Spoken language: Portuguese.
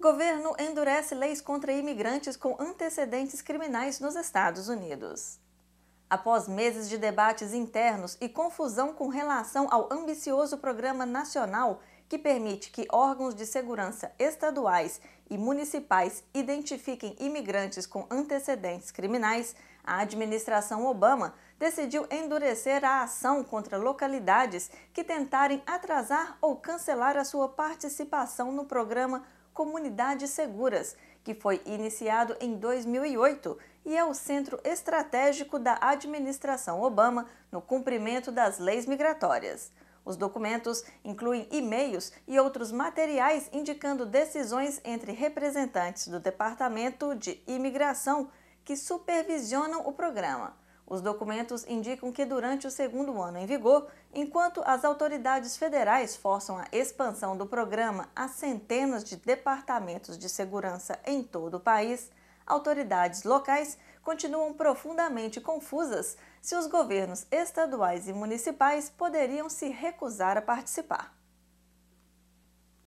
Governo endurece leis contra imigrantes com antecedentes criminais nos Estados Unidos. Após meses de debates internos e confusão com relação ao ambicioso programa nacional que permite que órgãos de segurança estaduais e municipais identifiquem imigrantes com antecedentes criminais, a administração Obama decidiu endurecer a ação contra localidades que tentarem atrasar ou cancelar a sua participação no programa Comunidades Seguras, que foi iniciado em 2008 e é o centro estratégico da administração Obama no cumprimento das leis migratórias. Os documentos incluem e-mails e outros materiais indicando decisões entre representantes do Departamento de Imigração que supervisionam o programa. Os documentos indicam que durante o segundo ano em vigor, enquanto as autoridades federais forçam a expansão do programa a centenas de departamentos de segurança em todo o país, autoridades locais continuam profundamente confusas se os governos estaduais e municipais poderiam se recusar a participar.